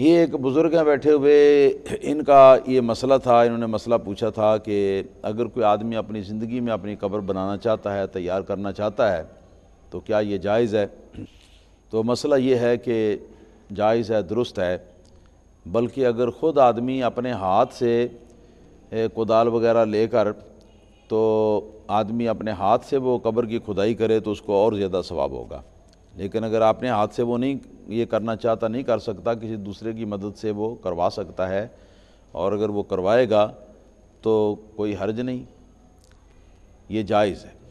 ये एक बुज़ुर्ग हैं बैठे हुए इनका ये मसला था इन्होंने मसला पूछा था कि अगर कोई आदमी अपनी ज़िंदगी में अपनी कब्र बनाना चाहता है तैयार करना चाहता है तो क्या ये जायज़ है तो मसला ये है कि जायज़ है दुरुस्त है बल्कि अगर ख़ुद आदमी अपने हाथ से कुदाल वगैरह लेकर तो आदमी अपने हाथ से वो कब्र की खुदाई करे तो उसको और ज़्यादा सवाब होगा लेकिन अगर आपने हाथ से वो नहीं ये करना चाहता नहीं कर सकता किसी दूसरे की मदद से वो करवा सकता है और अगर वो करवाएगा तो कोई हर्ज नहीं ये जायज़ है